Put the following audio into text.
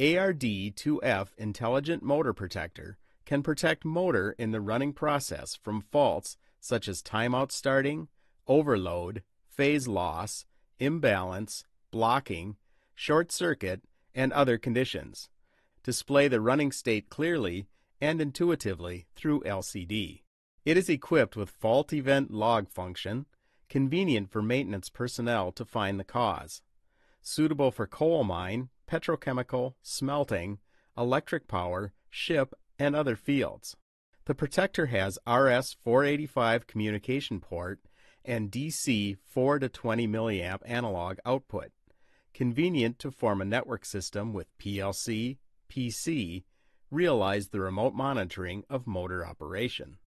ARD-2F Intelligent Motor Protector can protect motor in the running process from faults such as timeout starting, overload, phase loss, imbalance, blocking, short circuit, and other conditions. Display the running state clearly and intuitively through LCD. It is equipped with fault event log function, convenient for maintenance personnel to find the cause suitable for coal mine, petrochemical, smelting, electric power, ship, and other fields. The Protector has RS-485 communication port and DC 4 to 20 milliamp analog output, convenient to form a network system with PLC, PC, realize the remote monitoring of motor operation.